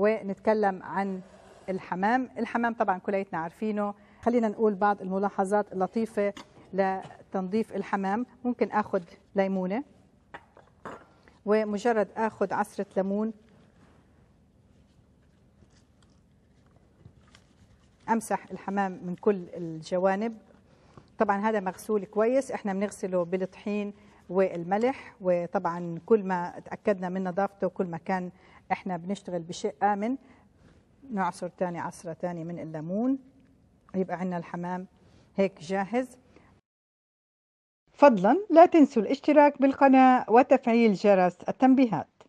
ونتكلم عن الحمام الحمام طبعا كليتنا عارفينه خلينا نقول بعض الملاحظات اللطيفة لتنظيف الحمام ممكن أخذ ليمونة ومجرد أخذ عصرة ليمون أمسح الحمام من كل الجوانب طبعا هذا مغسول كويس احنا بنغسله بالطحين والملح وطبعا كل ما اتاكدنا من نظافته كل ما كان احنا بنشتغل بشيء امن نعصر تاني عصره تاني من الليمون يبقى عندنا الحمام هيك جاهز فضلا لا تنسوا الاشتراك بالقناه وتفعيل جرس التنبيهات